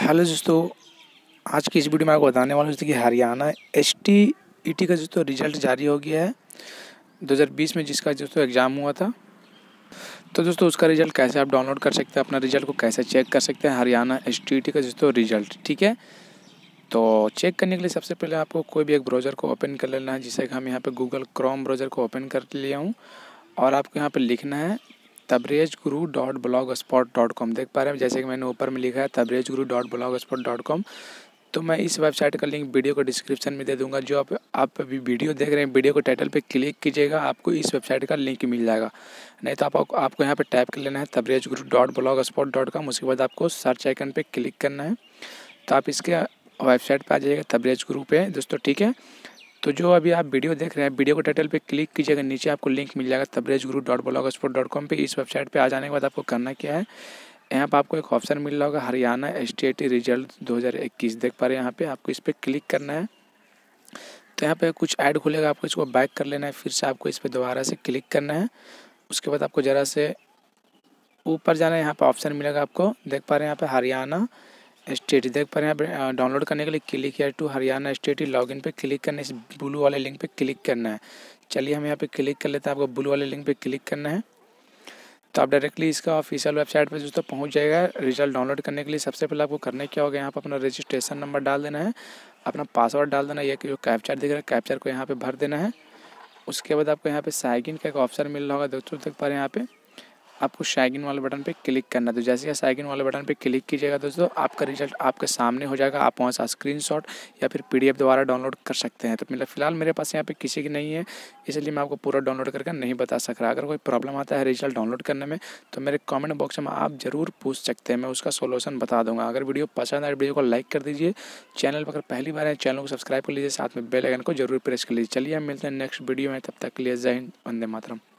hello दोस्तों आज की इस वीडियो में आपको बताने वाला हूँ कि Haryana S T E T का दोस्तों रिजल्ट जारी हो गया है 2020 में जिसका दोस्तों एग्ज़ाम हुआ था तो दोस्तों उसका रिजल्ट कैसे आप डाउनलोड कर सकते हैं अपना रिजल्ट को कैसे चेक कर सकते हैं Haryana S T E T का दोस्तों रिजल्ट ठीक है तो चेक करने के लिए सबसे पहले आपको कोई भी एक ब्राउज़र को ओपन कर लेना है जिससे कि हम यहाँ पर गूगल क्रोम ब्राउज़र को ओपन कर लिया हूँ और आपको यहाँ पर लिखना है Tabrez Guru dot blogspot dot com देख पा रहे हैं जैसे कि मैंने ऊपर में लिखा है Tabrez Guru dot blogspot dot com तो मैं इस वेबसाइट का लिंक वीडियो को डिस्क्रिप्शन में दे दूंगा जो आप आप अभी वीडियो देख रहे हैं वीडियो को टाइटल पे क्लिक कीजिएगा आपको इस वेबसाइट का लिंक मिल जाएगा नहीं तो आप, आपको यहाँ पर टाइप कर लेना है Tabrez Guru dot blogspot dot com उसके बाद आपको सर्च आइकन पर क्लिक करना है तो आप इसके वेबसाइट पर आ जाइएगा तबरेज गुरु पे दोस्तों ठीक है तो जो अभी आप वीडियो देख रहे हैं वीडियो के टाइटल पे क्लिक कीजिएगा नीचे आपको लिंक मिल जाएगा Tabrez Guru dot blogspot dot com पर इस वेबसाइट पर आ जाने के बाद आपको करना क्या है यहाँ पर आपको एक ऑप्शन मिल रहा होगा हरियाणा एस रिजल्ट 2021 देख पा रहे हैं यहाँ पे आपको इस पर क्लिक करना है तो यहाँ पर कुछ ऐड खुलेगा आपको इसको बैक कर लेना है फिर से आपको इस पर दोबारा से क्लिक करना है उसके बाद आपको ज़रा से ऊपर जाना है यहाँ पर ऑप्शन मिलेगा आपको देख पा रहे हैं यहाँ पर हरियाणा स्टेट देख पा रहे हैं डाउनलोड करने के लिए क्लिक है टू हरियाणा स्टेट इन पे क्लिक करना है इस ब्लू वाले लिंक पे क्लिक करना है चलिए हम यहाँ पे क्लिक कर लेते हैं आपको ब्लू वाले लिंक पे क्लिक करना है तो आप डायरेक्टली इसका ऑफिशियल वेबसाइट पर दोस्तों पहुँच जाएगा रिजल्ट डाउनलोड करने के लिए सबसे पहले आपको करने क्या होगा यहाँ पर अपना रजिस्ट्रेशन नंबर डाल देना है अपना पासवर्ड डाल देना है जो कैप्चर दिख रहा है कैप्चर को यहाँ पर भर देना है उसके बाद आपको यहाँ पर साइकिन का एक ऑप्शन मिल रहा होगा दोस्तों देख पा रहे हैं यहाँ पर आपको साइगिन वाले बटन पे क्लिक करना है तो जैसे ही साइगिन वाले बटन पे क्लिक कीजिएगा दोस्तों आपका रिजल्ट आपके सामने हो जाएगा आप वहाँ से स्क्रीन या फिर पी द्वारा डाउनलोड कर सकते हैं तो मतलब फिलहाल मेरे पास यहाँ पे किसी की नहीं है इसलिए मैं आपको पूरा डाउनलोड करके नहीं बता सक रहा अगर कोई प्रॉब्लम आता है रिजल्ट डाउनलोड करने में तो मेरे कॉमेंट बॉक्स में आप ज़रूर पूछ सकते हैं मैं उसका सोल्यूशन बता दूंगा अगर वीडियो पसंद आए तो वीडियो को लाइक कर दीजिए चैनल पर अगर पहली बार है चैनल को सब्सक्राइब कर लीजिए साथ में बेल आइकन को जरूर प्रेस कर लीजिए चलिए हम मिलते हैं नेक्स्ट वीडियो में तब तक के लिए जय हिंद वंदे मातरम